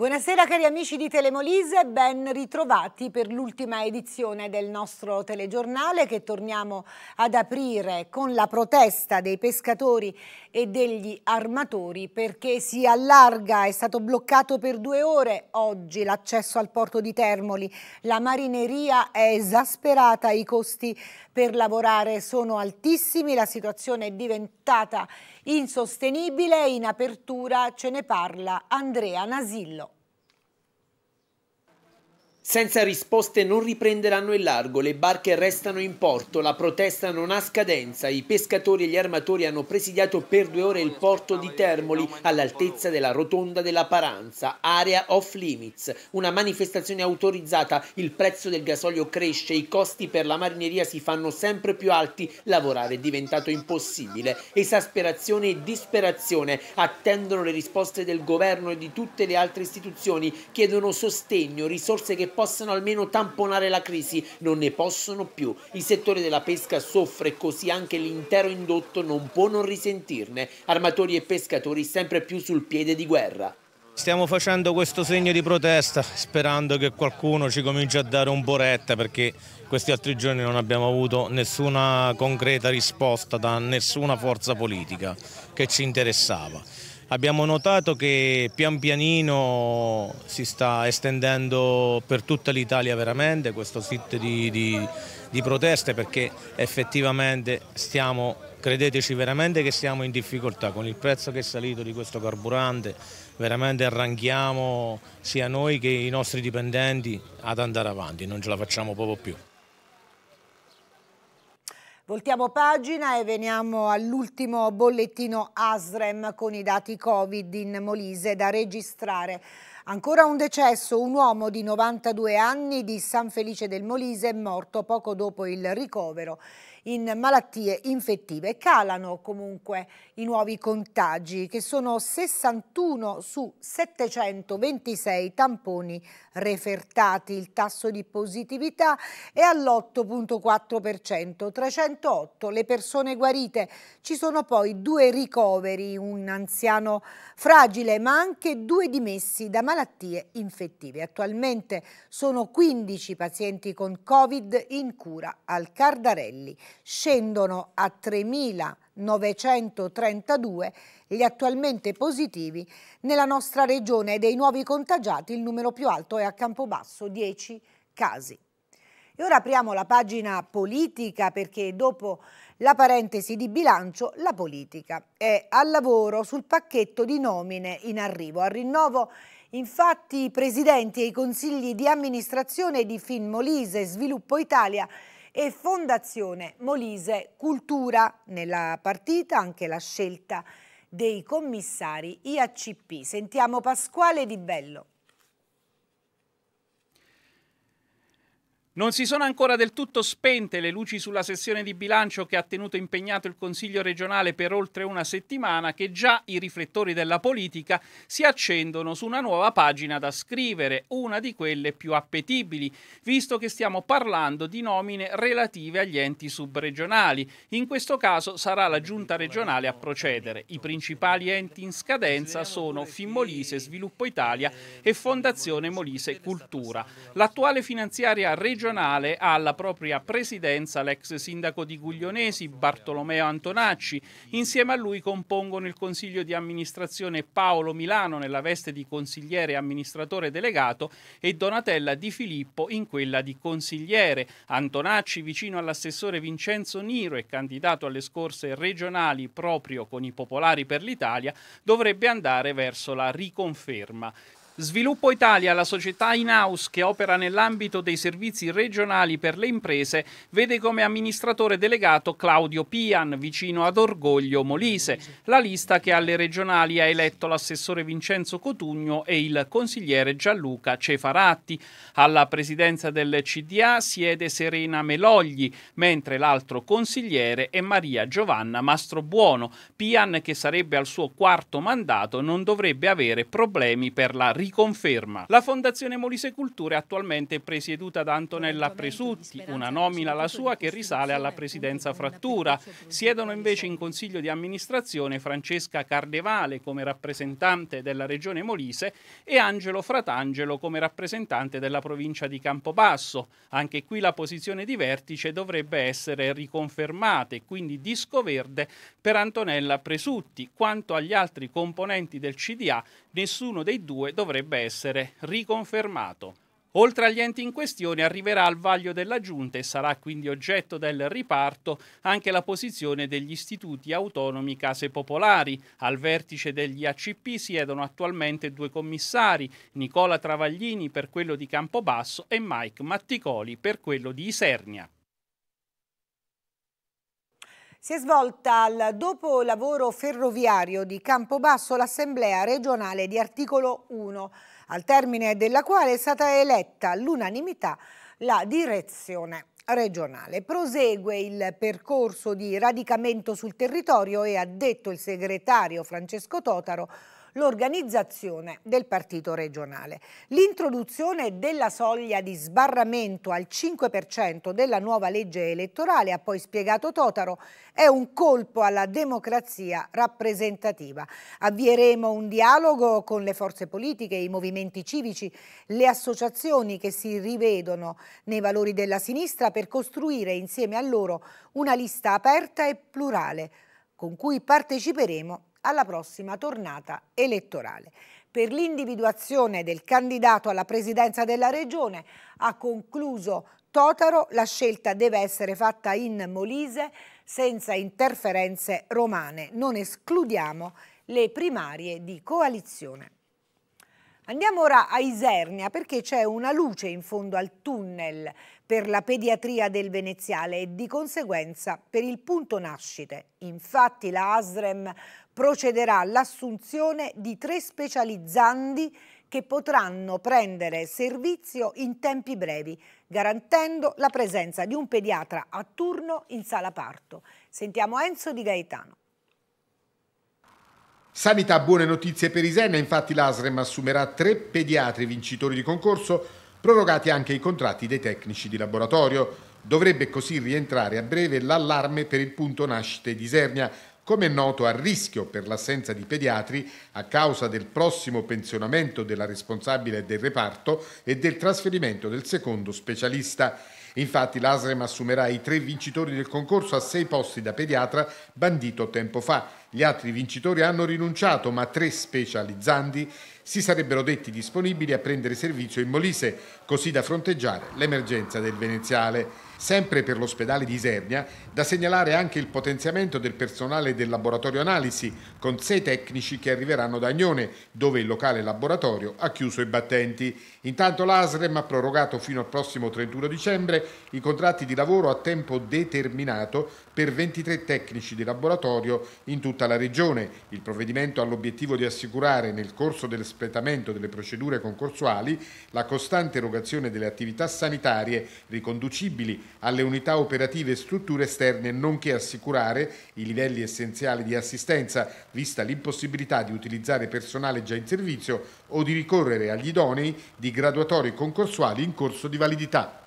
Buonasera cari amici di Telemolise, ben ritrovati per l'ultima edizione del nostro telegiornale che torniamo ad aprire con la protesta dei pescatori e degli armatori perché si allarga, è stato bloccato per due ore oggi l'accesso al porto di Termoli, la marineria è esasperata, i costi per lavorare sono altissimi, la situazione è diventata Insostenibile in apertura ce ne parla Andrea Nasillo. Senza risposte non riprenderanno il largo, le barche restano in porto, la protesta non ha scadenza, i pescatori e gli armatori hanno presidiato per due ore il porto di Termoli all'altezza della rotonda della Paranza, area off limits, una manifestazione autorizzata, il prezzo del gasolio cresce, i costi per la marineria si fanno sempre più alti, lavorare è diventato impossibile, esasperazione e disperazione, attendono le risposte del governo e di tutte le altre istituzioni, chiedono sostegno, risorse che possono possano almeno tamponare la crisi, non ne possono più. Il settore della pesca soffre così anche l'intero indotto non può non risentirne. Armatori e pescatori sempre più sul piede di guerra. Stiamo facendo questo segno di protesta sperando che qualcuno ci cominci a dare un po' perché questi altri giorni non abbiamo avuto nessuna concreta risposta da nessuna forza politica che ci interessava. Abbiamo notato che pian pianino si sta estendendo per tutta l'Italia veramente questo sit di, di, di proteste perché effettivamente stiamo credeteci veramente che siamo in difficoltà con il prezzo che è salito di questo carburante, veramente arranchiamo sia noi che i nostri dipendenti ad andare avanti, non ce la facciamo proprio più. Voltiamo pagina e veniamo all'ultimo bollettino ASREM con i dati Covid in Molise da registrare. Ancora un decesso, un uomo di 92 anni di San Felice del Molise è morto poco dopo il ricovero in malattie infettive. Calano comunque i nuovi contagi che sono 61 su 726 tamponi refertati. Il tasso di positività è all'8.4%, 308 le persone guarite. Ci sono poi due ricoveri, un anziano fragile ma anche due dimessi da malattie infettive. Attualmente sono 15 pazienti con Covid in cura al Cardarelli scendono a 3.932 gli attualmente positivi nella nostra regione e dei nuovi contagiati il numero più alto è a Campobasso, 10 casi. E ora apriamo la pagina politica perché dopo la parentesi di bilancio, la politica è al lavoro sul pacchetto di nomine in arrivo. Al rinnovo infatti i presidenti e i consigli di amministrazione di Finmolise e Sviluppo Italia e Fondazione Molise Cultura. Nella partita anche la scelta dei commissari IACP. Sentiamo Pasquale Di Bello. Non si sono ancora del tutto spente le luci sulla sessione di bilancio che ha tenuto impegnato il Consiglio regionale per oltre una settimana, che già i riflettori della politica si accendono su una nuova pagina da scrivere, una di quelle più appetibili, visto che stiamo parlando di nomine relative agli enti subregionali. In questo caso sarà la Giunta regionale a procedere. I principali enti in scadenza sono Fimmolise Sviluppo Italia e Fondazione Molise Cultura. L'attuale finanziaria regionale regionale ha alla propria presidenza l'ex sindaco di Guglionesi Bartolomeo Antonacci. Insieme a lui compongono il consiglio di amministrazione Paolo Milano nella veste di consigliere amministratore delegato e Donatella Di Filippo in quella di consigliere. Antonacci vicino all'assessore Vincenzo Niro e candidato alle scorse regionali proprio con i popolari per l'Italia dovrebbe andare verso la riconferma. Sviluppo Italia, la società in-house che opera nell'ambito dei servizi regionali per le imprese, vede come amministratore delegato Claudio Pian, vicino ad Orgoglio Molise, la lista che alle regionali ha eletto l'assessore Vincenzo Cotugno e il consigliere Gianluca Cefaratti. Alla presidenza del CDA siede Serena Melogli, mentre l'altro consigliere è Maria Giovanna Mastrobuono. Pian, che sarebbe al suo quarto mandato, non dovrebbe avere problemi per la ricostruzione riconferma. La Fondazione Molise Culture è attualmente presieduta da Antonella Presutti, una nomina la sua che risale alla presidenza frattura. Siedono invece in consiglio di amministrazione Francesca Cardevale come rappresentante della regione Molise e Angelo Fratangelo come rappresentante della provincia di Campobasso. Anche qui la posizione di vertice dovrebbe essere riconfermata e quindi disco verde per Antonella Presutti. Quanto agli altri componenti del CDA, nessuno dei due dovrebbe potrebbe essere riconfermato. Oltre agli enti in questione arriverà al vaglio della Giunta e sarà quindi oggetto del riparto anche la posizione degli istituti autonomi case popolari. Al vertice degli ACP siedono attualmente due commissari, Nicola Travaglini per quello di Campobasso e Mike Matticoli per quello di Isernia. Si è svolta al dopo lavoro ferroviario di Campobasso l'Assemblea regionale di articolo 1, al termine della quale è stata eletta all'unanimità la direzione regionale. Prosegue il percorso di radicamento sul territorio e ha detto il segretario Francesco Totaro l'organizzazione del partito regionale. L'introduzione della soglia di sbarramento al 5% della nuova legge elettorale, ha poi spiegato Totaro, è un colpo alla democrazia rappresentativa. Avvieremo un dialogo con le forze politiche, i movimenti civici, le associazioni che si rivedono nei valori della sinistra per costruire insieme a loro una lista aperta e plurale con cui parteciperemo alla prossima tornata elettorale. Per l'individuazione del candidato alla presidenza della Regione ha concluso Totaro, la scelta deve essere fatta in Molise senza interferenze romane. Non escludiamo le primarie di coalizione. Andiamo ora a Isernia perché c'è una luce in fondo al tunnel per la pediatria del Veneziale e di conseguenza per il punto nascite. Infatti la ASREM procederà all'assunzione di tre specializzandi che potranno prendere servizio in tempi brevi, garantendo la presenza di un pediatra a turno in sala parto. Sentiamo Enzo Di Gaetano. Sanità buone notizie per Isenna, infatti l'ASREM assumerà tre pediatri vincitori di concorso, prorogati anche i contratti dei tecnici di laboratorio. Dovrebbe così rientrare a breve l'allarme per il punto nascite di Isernia, come è noto, a rischio per l'assenza di pediatri a causa del prossimo pensionamento della responsabile del reparto e del trasferimento del secondo specialista. Infatti l'ASREM assumerà i tre vincitori del concorso a sei posti da pediatra bandito tempo fa. Gli altri vincitori hanno rinunciato, ma tre specializzandi si sarebbero detti disponibili a prendere servizio in Molise, così da fronteggiare l'emergenza del veneziale. Sempre per l'ospedale di Isernia, da segnalare anche il potenziamento del personale del laboratorio analisi, con sei tecnici che arriveranno da Agnone, dove il locale laboratorio ha chiuso i battenti. Intanto l'ASREM ha prorogato fino al prossimo 31 dicembre i contratti di lavoro a tempo determinato per 23 tecnici di laboratorio in tutta la regione. Il provvedimento ha l'obiettivo di assicurare nel corso dell'espletamento delle procedure concorsuali la costante erogazione delle attività sanitarie riconducibili alle unità operative e strutture esterne, nonché assicurare i livelli essenziali di assistenza, vista l'impossibilità di utilizzare personale già in servizio o di ricorrere agli idonei di graduatori concorsuali in corso di validità.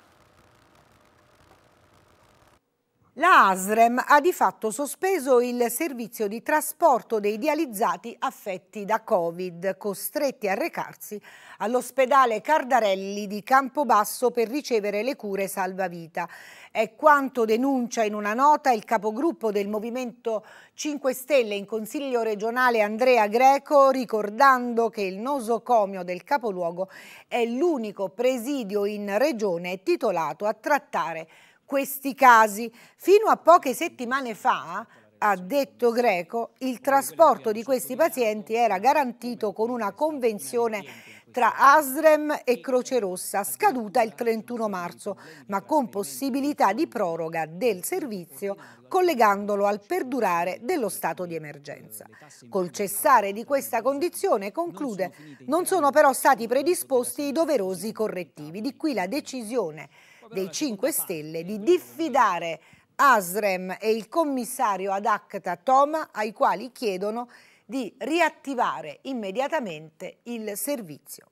La ASREM ha di fatto sospeso il servizio di trasporto dei dializzati affetti da Covid, costretti a recarsi all'ospedale Cardarelli di Campobasso per ricevere le cure salvavita. È quanto denuncia in una nota il capogruppo del Movimento 5 Stelle in Consiglio regionale Andrea Greco, ricordando che il nosocomio del capoluogo è l'unico presidio in regione titolato a trattare questi casi. Fino a poche settimane fa, ha detto Greco, il trasporto di questi pazienti era garantito con una convenzione tra Asrem e Croce Rossa, scaduta il 31 marzo, ma con possibilità di proroga del servizio collegandolo al perdurare dello stato di emergenza. Col cessare di questa condizione, conclude, non sono però stati predisposti i doverosi correttivi, di qui la decisione dei 5 Stelle di diffidare Asrem e il commissario ad acta Toma ai quali chiedono di riattivare immediatamente il servizio.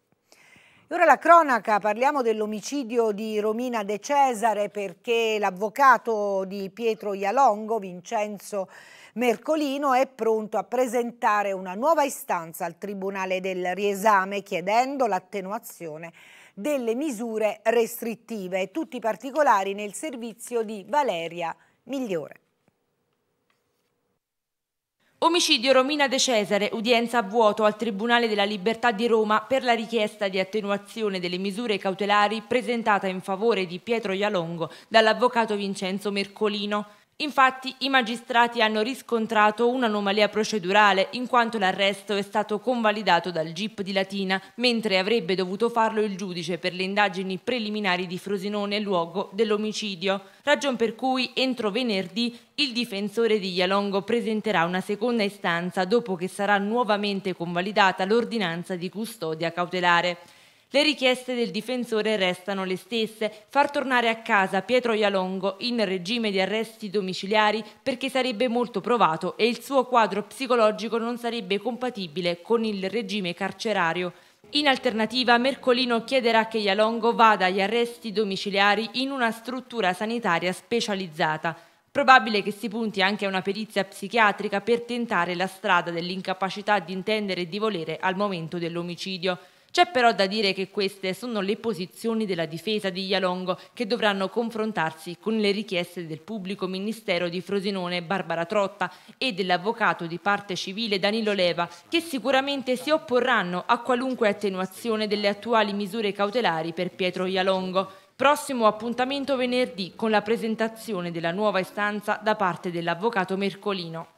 E ora la cronaca, parliamo dell'omicidio di Romina De Cesare perché l'avvocato di Pietro Ialongo, Vincenzo Mercolino, è pronto a presentare una nuova istanza al Tribunale del Riesame chiedendo l'attenuazione delle misure restrittive. Tutti i particolari nel servizio di Valeria Migliore. Omicidio Romina De Cesare, udienza a vuoto al Tribunale della Libertà di Roma per la richiesta di attenuazione delle misure cautelari presentata in favore di Pietro Ialongo dall'avvocato Vincenzo Mercolino. Infatti i magistrati hanno riscontrato un'anomalia procedurale in quanto l'arresto è stato convalidato dal GIP di Latina, mentre avrebbe dovuto farlo il giudice per le indagini preliminari di Frosinone luogo dell'omicidio, ragion per cui entro venerdì il difensore di Ialongo presenterà una seconda istanza dopo che sarà nuovamente convalidata l'ordinanza di custodia cautelare. Le richieste del difensore restano le stesse, far tornare a casa Pietro Ialongo in regime di arresti domiciliari perché sarebbe molto provato e il suo quadro psicologico non sarebbe compatibile con il regime carcerario. In alternativa, Mercolino chiederà che Ialongo vada agli arresti domiciliari in una struttura sanitaria specializzata. Probabile che si punti anche a una perizia psichiatrica per tentare la strada dell'incapacità di intendere e di volere al momento dell'omicidio. C'è però da dire che queste sono le posizioni della difesa di Ialongo che dovranno confrontarsi con le richieste del pubblico ministero di Frosinone Barbara Trotta e dell'avvocato di parte civile Danilo Leva che sicuramente si opporranno a qualunque attenuazione delle attuali misure cautelari per Pietro Ialongo. Prossimo appuntamento venerdì con la presentazione della nuova istanza da parte dell'avvocato Mercolino.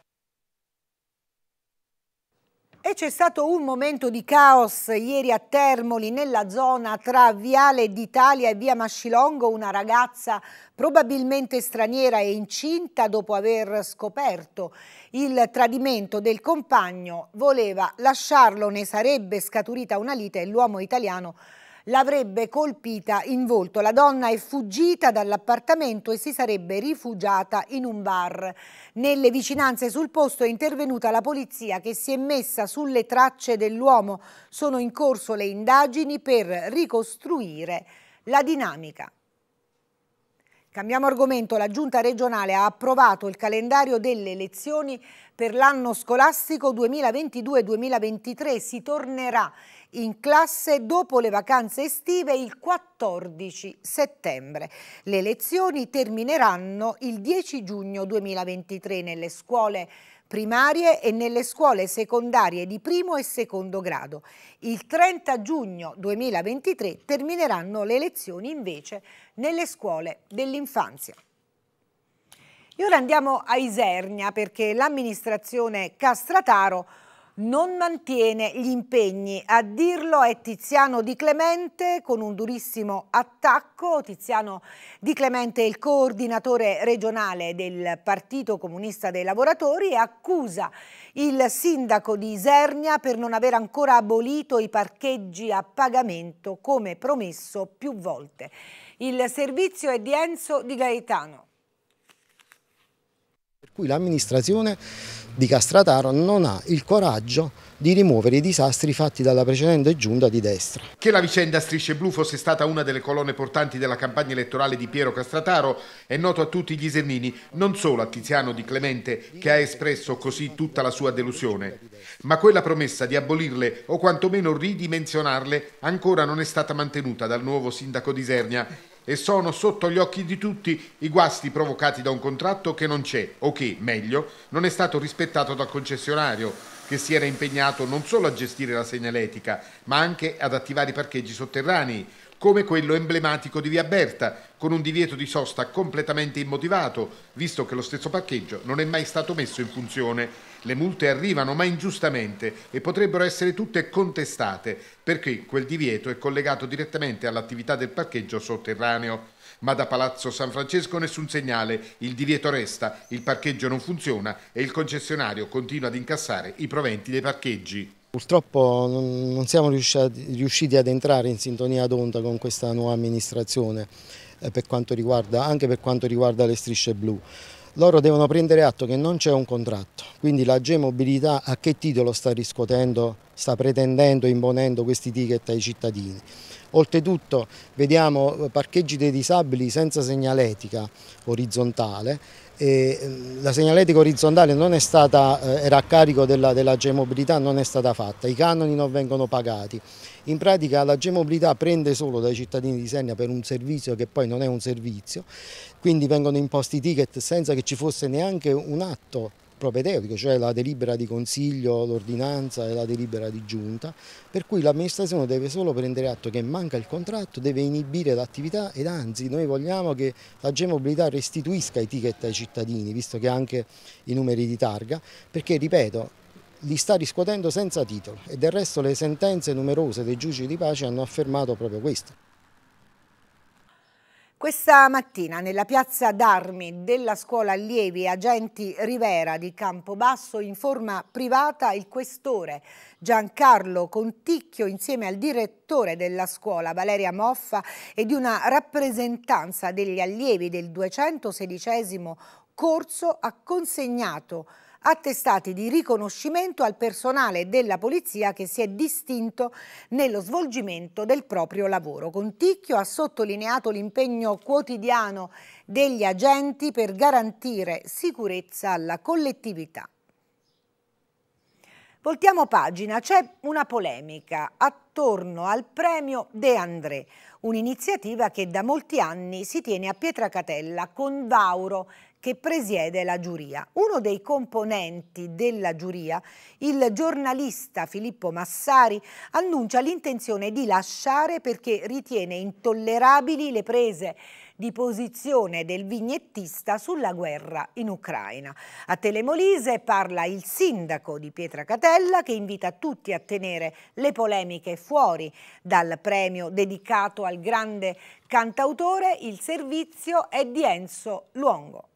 E c'è stato un momento di caos ieri a Termoli, nella zona tra Viale d'Italia e Via Mascilongo, una ragazza probabilmente straniera e incinta dopo aver scoperto il tradimento del compagno, voleva lasciarlo, ne sarebbe scaturita una lite e l'uomo italiano l'avrebbe colpita in volto. La donna è fuggita dall'appartamento e si sarebbe rifugiata in un bar. Nelle vicinanze sul posto è intervenuta la polizia che si è messa sulle tracce dell'uomo. Sono in corso le indagini per ricostruire la dinamica. Cambiamo argomento, la Giunta regionale ha approvato il calendario delle elezioni per l'anno scolastico 2022-2023. Si tornerà in classe dopo le vacanze estive il 14 settembre. Le elezioni termineranno il 10 giugno 2023 nelle scuole regionali primarie e nelle scuole secondarie di primo e secondo grado. Il 30 giugno 2023 termineranno le lezioni invece nelle scuole dell'infanzia. E ora andiamo a Isernia perché l'amministrazione Castrataro non mantiene gli impegni. A dirlo è Tiziano Di Clemente con un durissimo attacco. Tiziano Di Clemente è il coordinatore regionale del Partito Comunista dei Lavoratori e accusa il sindaco di Isernia per non aver ancora abolito i parcheggi a pagamento come promesso più volte. Il servizio è di Enzo Di Gaetano cui l'amministrazione di Castrataro non ha il coraggio di rimuovere i disastri fatti dalla precedente giunta di destra. Che la vicenda Strisce Blu fosse stata una delle colonne portanti della campagna elettorale di Piero Castrataro è noto a tutti gli isernini, non solo a Tiziano Di Clemente che ha espresso così tutta la sua delusione, ma quella promessa di abolirle o quantomeno ridimensionarle ancora non è stata mantenuta dal nuovo sindaco di Isernia e sono sotto gli occhi di tutti i guasti provocati da un contratto che non c'è o che, meglio, non è stato rispettato dal concessionario che si era impegnato non solo a gestire la segnaletica, ma anche ad attivare i parcheggi sotterranei, come quello emblematico di Via Berta, con un divieto di sosta completamente immotivato, visto che lo stesso parcheggio non è mai stato messo in funzione le multe arrivano ma ingiustamente e potrebbero essere tutte contestate perché quel divieto è collegato direttamente all'attività del parcheggio sotterraneo. Ma da Palazzo San Francesco nessun segnale, il divieto resta, il parcheggio non funziona e il concessionario continua ad incassare i proventi dei parcheggi. Purtroppo non siamo riusciti ad entrare in sintonia d'onda con questa nuova amministrazione eh, per riguarda, anche per quanto riguarda le strisce blu loro devono prendere atto che non c'è un contratto, quindi la G-Mobilità a che titolo sta riscuotendo, sta pretendendo, imponendo questi ticket ai cittadini. Oltretutto vediamo eh, parcheggi dei disabili senza segnaletica orizzontale Ehm, la segnaletica orizzontale stata, eh, era a carico della, della G-Mobilità, non è stata fatta, i canoni non vengono pagati. In pratica la G-Mobilità prende solo dai cittadini di Senna per un servizio che poi non è un servizio, quindi vengono imposti i ticket senza che ci fosse neanche un atto propedeutico, cioè la delibera di consiglio, l'ordinanza e la delibera di giunta, per cui l'amministrazione deve solo prendere atto che manca il contratto, deve inibire l'attività ed anzi noi vogliamo che la G-Mobilità restituisca i ticket ai cittadini, visto che anche i numeri di targa, perché ripeto, li sta riscuotendo senza titolo e del resto le sentenze numerose dei giudici di pace hanno affermato proprio questo. Questa mattina nella piazza d'armi della scuola allievi agenti Rivera di Campobasso in forma privata il questore Giancarlo Conticchio insieme al direttore della scuola Valeria Moffa e di una rappresentanza degli allievi del 216 corso ha consegnato attestati di riconoscimento al personale della polizia che si è distinto nello svolgimento del proprio lavoro. Conticchio ha sottolineato l'impegno quotidiano degli agenti per garantire sicurezza alla collettività. Voltiamo pagina, c'è una polemica attorno al premio De André, un'iniziativa che da molti anni si tiene a Pietracatella con Vauro, che presiede la giuria. Uno dei componenti della giuria, il giornalista Filippo Massari, annuncia l'intenzione di lasciare perché ritiene intollerabili le prese di posizione del vignettista sulla guerra in Ucraina. A Telemolise parla il sindaco di Pietracatella che invita tutti a tenere le polemiche fuori dal premio dedicato al grande cantautore. Il servizio è di Enzo Luongo.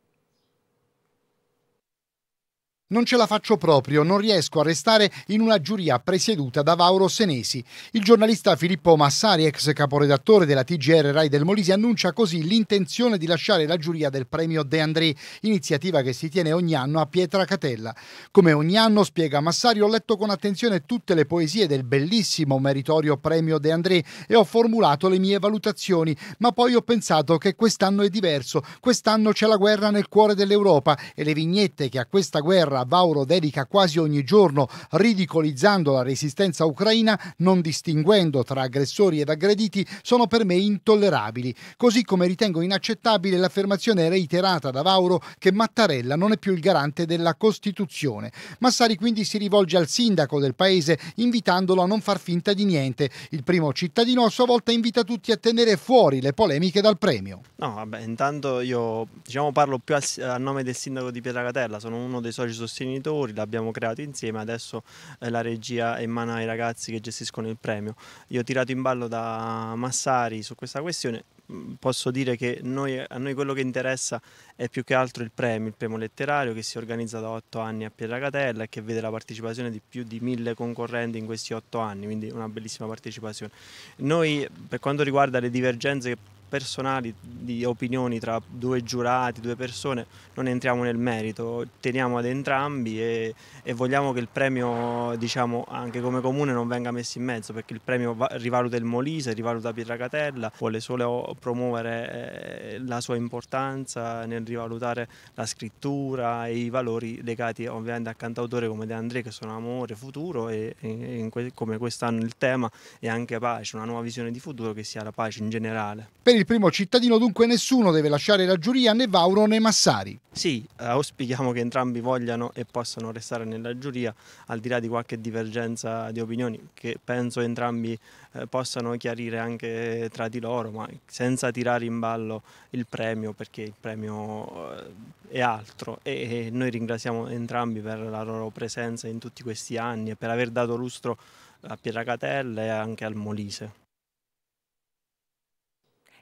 Non ce la faccio proprio, non riesco a restare in una giuria presieduta da Vauro Senesi. Il giornalista Filippo Massari, ex caporedattore della TGR Rai del Molise, annuncia così l'intenzione di lasciare la giuria del premio De André, iniziativa che si tiene ogni anno a Pietra Catella. Come ogni anno, spiega Massari, ho letto con attenzione tutte le poesie del bellissimo meritorio premio De André e ho formulato le mie valutazioni, ma poi ho pensato che quest'anno è diverso, quest'anno c'è la guerra nel cuore dell'Europa e le vignette che a questa guerra guerra Vauro dedica quasi ogni giorno, ridicolizzando la resistenza ucraina, non distinguendo tra aggressori ed aggrediti, sono per me intollerabili. Così come ritengo inaccettabile l'affermazione reiterata da Vauro che Mattarella non è più il garante della Costituzione. Massari quindi si rivolge al sindaco del paese invitandolo a non far finta di niente. Il primo cittadino a sua volta invita tutti a tenere fuori le polemiche dal premio. No, vabbè, intanto io diciamo, parlo più a nome del sindaco di Pietracatella, sono uno dei soci sostenuti sostenitori, l'abbiamo creato insieme, adesso eh, la regia è in mano ai ragazzi che gestiscono il premio. Io ho tirato in ballo da Massari su questa questione, mm, posso dire che noi, a noi quello che interessa è più che altro il premio, il premio letterario che si organizza da otto anni a Pietracatella e che vede la partecipazione di più di mille concorrenti in questi otto anni, quindi una bellissima partecipazione. Noi per quanto riguarda le divergenze che personali di opinioni tra due giurati, due persone, non entriamo nel merito, teniamo ad entrambi e, e vogliamo che il premio, diciamo, anche come comune non venga messo in mezzo, perché il premio va, rivaluta il Molise, rivaluta Pirracatella, vuole solo promuovere eh, la sua importanza nel rivalutare la scrittura e i valori legati ovviamente a cantautori come De André che sono amore, futuro e, e que, come quest'anno il tema è anche pace, una nuova visione di futuro che sia la pace in generale. Per il primo cittadino, dunque nessuno deve lasciare la giuria né Vauro né Massari. Sì, eh, auspichiamo che entrambi vogliano e possano restare nella giuria, al di là di qualche divergenza di opinioni che penso entrambi eh, possano chiarire anche tra di loro, ma senza tirare in ballo il premio perché il premio eh, è altro e, e noi ringraziamo entrambi per la loro presenza in tutti questi anni e per aver dato lustro a Pierracatella e anche al Molise.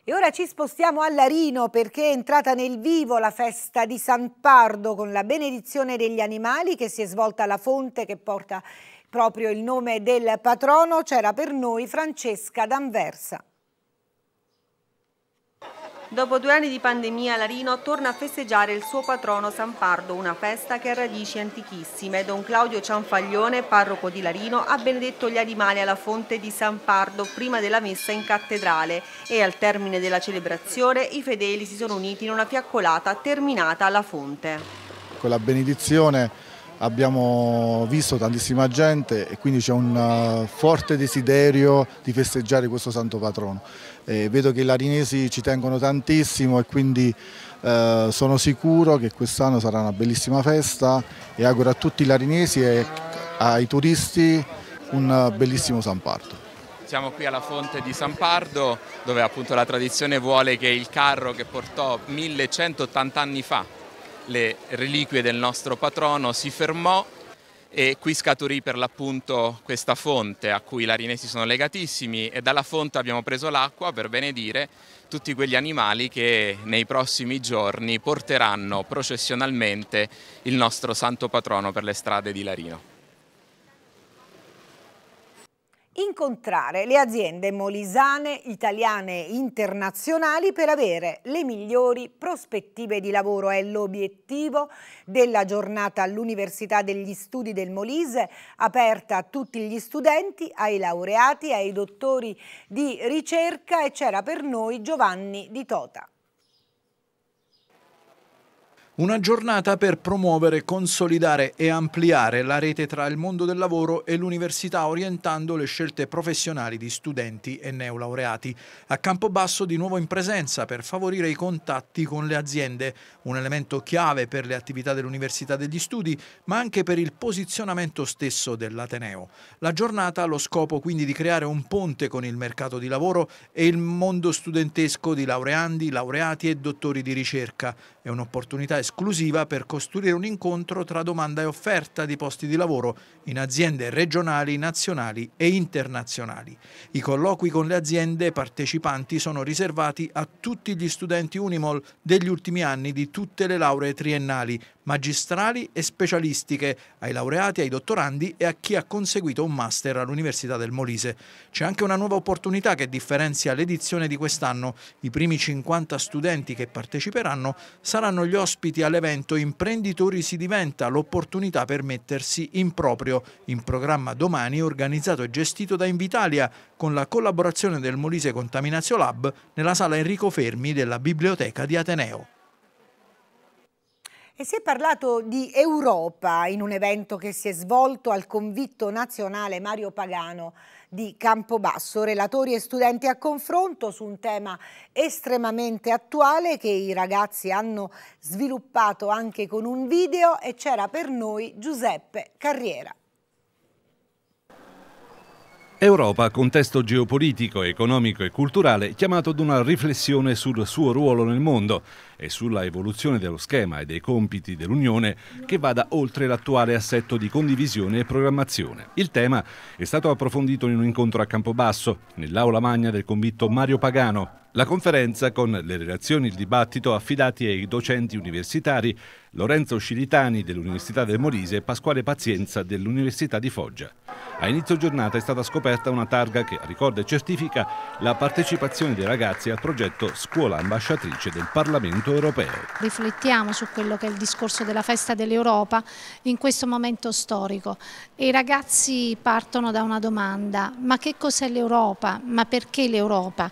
E ora ci spostiamo a Larino perché è entrata nel vivo la festa di San Pardo con la benedizione degli animali che si è svolta alla fonte che porta proprio il nome del patrono. C'era per noi Francesca d'Anversa. Dopo due anni di pandemia, Larino torna a festeggiare il suo patrono San Pardo, una festa che ha radici antichissime. Don Claudio Cianfaglione, parroco di Larino, ha benedetto gli animali alla fonte di San Pardo prima della messa in cattedrale e al termine della celebrazione i fedeli si sono uniti in una fiaccolata terminata alla fonte. Con la benedizione abbiamo visto tantissima gente e quindi c'è un eh, forte desiderio di festeggiare questo santo patrono. Eh, vedo che i larinesi ci tengono tantissimo e quindi eh, sono sicuro che quest'anno sarà una bellissima festa e auguro a tutti i larinesi e ai turisti un bellissimo San Parto. Siamo qui alla fonte di San Pardo dove appunto la tradizione vuole che il carro che portò 1180 anni fa le reliquie del nostro patrono, si fermò e qui scaturì per l'appunto questa fonte a cui i larinesi sono legatissimi e dalla fonte abbiamo preso l'acqua per benedire tutti quegli animali che nei prossimi giorni porteranno processionalmente il nostro santo patrono per le strade di Larino incontrare le aziende molisane, italiane e internazionali per avere le migliori prospettive di lavoro. È l'obiettivo della giornata all'Università degli Studi del Molise, aperta a tutti gli studenti, ai laureati, ai dottori di ricerca e c'era per noi Giovanni Di Tota. Una giornata per promuovere, consolidare e ampliare la rete tra il mondo del lavoro e l'università orientando le scelte professionali di studenti e neolaureati. A Campobasso di nuovo in presenza per favorire i contatti con le aziende, un elemento chiave per le attività dell'Università degli Studi ma anche per il posizionamento stesso dell'Ateneo. La giornata ha lo scopo quindi di creare un ponte con il mercato di lavoro e il mondo studentesco di laureandi, laureati e dottori di ricerca. È un'opportunità esclusiva per costruire un incontro tra domanda e offerta di posti di lavoro in aziende regionali, nazionali e internazionali. I colloqui con le aziende partecipanti sono riservati a tutti gli studenti Unimol degli ultimi anni di tutte le lauree triennali, magistrali e specialistiche, ai laureati, ai dottorandi e a chi ha conseguito un master all'Università del Molise. C'è anche una nuova opportunità che differenzia l'edizione di quest'anno. I primi 50 studenti che parteciperanno saranno gli ospiti all'evento Imprenditori si diventa, l'opportunità per mettersi in proprio, in programma domani organizzato e gestito da Invitalia, con la collaborazione del Molise Contaminazio Lab nella sala Enrico Fermi della Biblioteca di Ateneo. E si è parlato di Europa in un evento che si è svolto al convitto nazionale Mario Pagano di Campobasso, relatori e studenti a confronto su un tema estremamente attuale che i ragazzi hanno sviluppato anche con un video e c'era per noi Giuseppe Carriera. Europa, contesto geopolitico, economico e culturale, chiamato ad una riflessione sul suo ruolo nel mondo e sulla evoluzione dello schema e dei compiti dell'Unione che vada oltre l'attuale assetto di condivisione e programmazione. Il tema è stato approfondito in un incontro a Campobasso, nell'aula magna del convitto Mario Pagano, la conferenza, con le relazioni e il dibattito affidati ai docenti universitari Lorenzo Scilitani dell'Università del Molise e Pasquale Pazienza dell'Università di Foggia. A inizio giornata è stata scoperta una targa che ricorda e certifica la partecipazione dei ragazzi al progetto Scuola Ambasciatrice del Parlamento Parlamento europeo. Riflettiamo su quello che è il discorso della festa dell'Europa in questo momento storico i ragazzi partono da una domanda, ma che cos'è l'Europa? Ma perché l'Europa?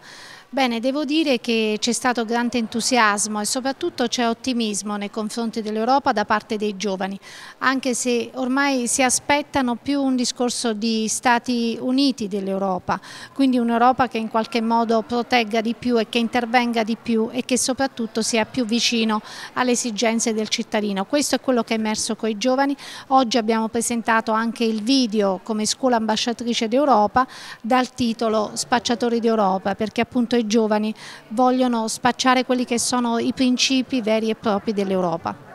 Bene, devo dire che c'è stato grande entusiasmo e soprattutto c'è ottimismo nei confronti dell'Europa da parte dei giovani, anche se ormai si aspettano più un discorso di Stati Uniti dell'Europa, quindi un'Europa che in qualche modo protegga di più e che intervenga di più e che soprattutto sia più vicino alle esigenze del cittadino. Questo è quello che è emerso con i giovani. Oggi abbiamo presentato anche il video come scuola ambasciatrice d'Europa dal titolo Spacciatori d'Europa, perché appunto i giovani vogliono spacciare quelli che sono i principi veri e propri dell'Europa.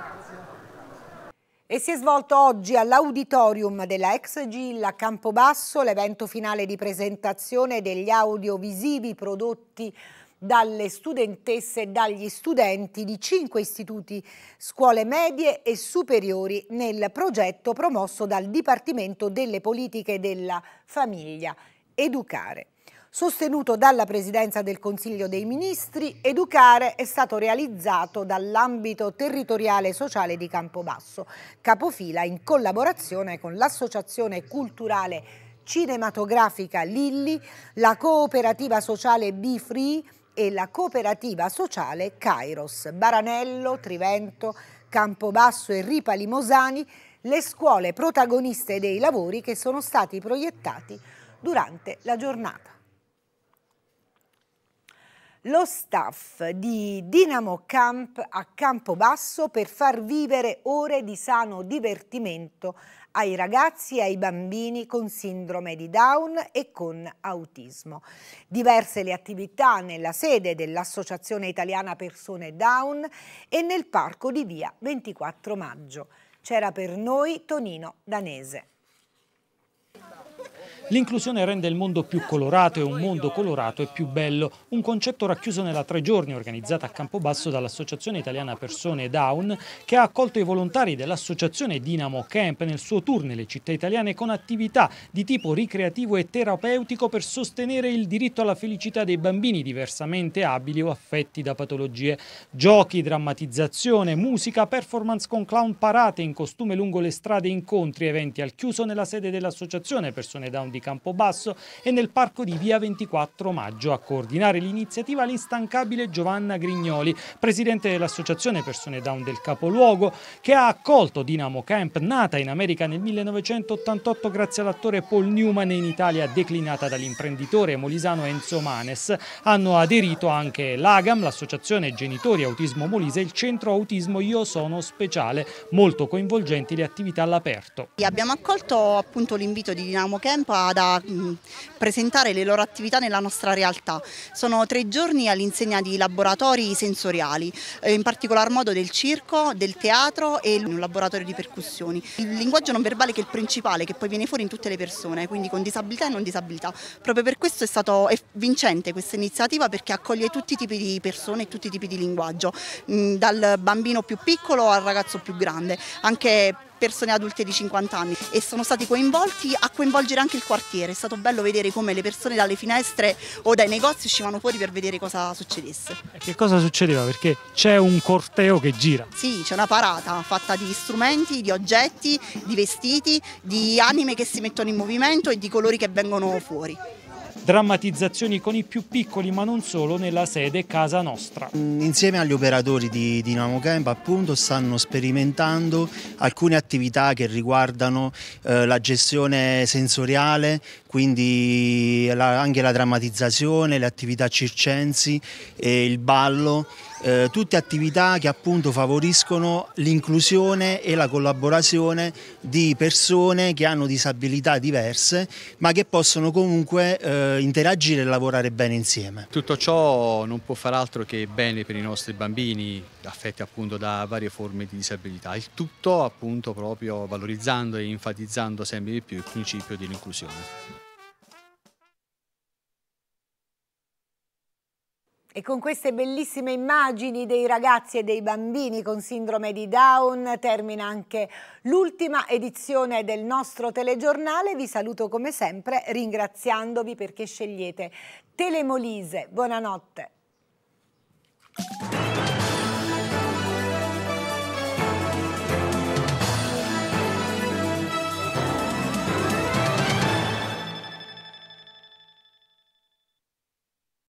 E si è svolto oggi all'auditorium della ex Gilla Campobasso l'evento finale di presentazione degli audiovisivi prodotti dalle studentesse e dagli studenti di cinque istituti, scuole medie e superiori nel progetto promosso dal Dipartimento delle Politiche della Famiglia Educare sostenuto dalla Presidenza del Consiglio dei Ministri, Educare è stato realizzato dall'ambito territoriale e sociale di Campobasso, capofila in collaborazione con l'Associazione Culturale Cinematografica Lilli, la cooperativa sociale Be Free e la cooperativa sociale Kairos, Baranello, Trivento, Campobasso e Ripa Limosani, le scuole protagoniste dei lavori che sono stati proiettati durante la giornata lo staff di Dinamo Camp a Campobasso per far vivere ore di sano divertimento ai ragazzi e ai bambini con sindrome di Down e con autismo. Diverse le attività nella sede dell'Associazione Italiana Persone Down e nel parco di via 24 maggio. C'era per noi Tonino Danese. L'inclusione rende il mondo più colorato e un mondo colorato e più bello, un concetto racchiuso nella tre giorni organizzata a Campobasso dall'Associazione Italiana Persone Down che ha accolto i volontari dell'Associazione Dinamo Camp nel suo tour nelle città italiane con attività di tipo ricreativo e terapeutico per sostenere il diritto alla felicità dei bambini diversamente abili o affetti da patologie. Giochi, drammatizzazione, musica, performance con clown parate in costume lungo le strade, incontri, eventi al chiuso nella sede dell'Associazione Persone Down di di Campobasso e nel parco di Via 24 Maggio. A coordinare l'iniziativa l'instancabile Giovanna Grignoli, presidente dell'Associazione Persone Down del Capoluogo, che ha accolto Dinamo Camp, nata in America nel 1988 grazie all'attore Paul Newman e in Italia declinata dall'imprenditore molisano Enzo Manes. Hanno aderito anche l'AGAM, l'Associazione Genitori Autismo Molise e il Centro Autismo Io Sono Speciale, molto coinvolgenti le attività all'aperto. Abbiamo accolto appunto l'invito di Dinamo Camp a da mh, mm, presentare le loro attività nella nostra realtà. Sono tre giorni all'insegna di laboratori sensoriali, eh, in particolar modo del circo, del teatro e un laboratorio di percussioni. Il linguaggio non verbale che è il principale, che poi viene fuori in tutte le persone, quindi con disabilità e non disabilità. Proprio per questo è stato è vincente questa iniziativa perché accoglie tutti i tipi di persone e tutti i tipi di linguaggio, mh, mm, dal bambino più piccolo al ragazzo più grande. Anche persone adulte di 50 anni e sono stati coinvolti a coinvolgere anche il quartiere. È stato bello vedere come le persone dalle finestre o dai negozi uscivano fuori per vedere cosa succedesse. E che cosa succedeva? Perché c'è un corteo che gira. Sì, c'è una parata fatta di strumenti, di oggetti, di vestiti, di anime che si mettono in movimento e di colori che vengono fuori drammatizzazioni con i più piccoli ma non solo nella sede Casa Nostra. Mm, insieme agli operatori di Dinamo Camp appunto stanno sperimentando alcune attività che riguardano eh, la gestione sensoriale quindi la, anche la drammatizzazione, le attività circensi, eh, il ballo, eh, tutte attività che appunto favoriscono l'inclusione e la collaborazione di persone che hanno disabilità diverse ma che possono comunque eh, interagire e lavorare bene insieme. Tutto ciò non può far altro che bene per i nostri bambini affetti appunto da varie forme di disabilità, il tutto appunto proprio valorizzando e enfatizzando sempre di più il principio dell'inclusione. E con queste bellissime immagini dei ragazzi e dei bambini con sindrome di Down termina anche l'ultima edizione del nostro telegiornale. Vi saluto come sempre ringraziandovi perché scegliete Telemolise. Buonanotte.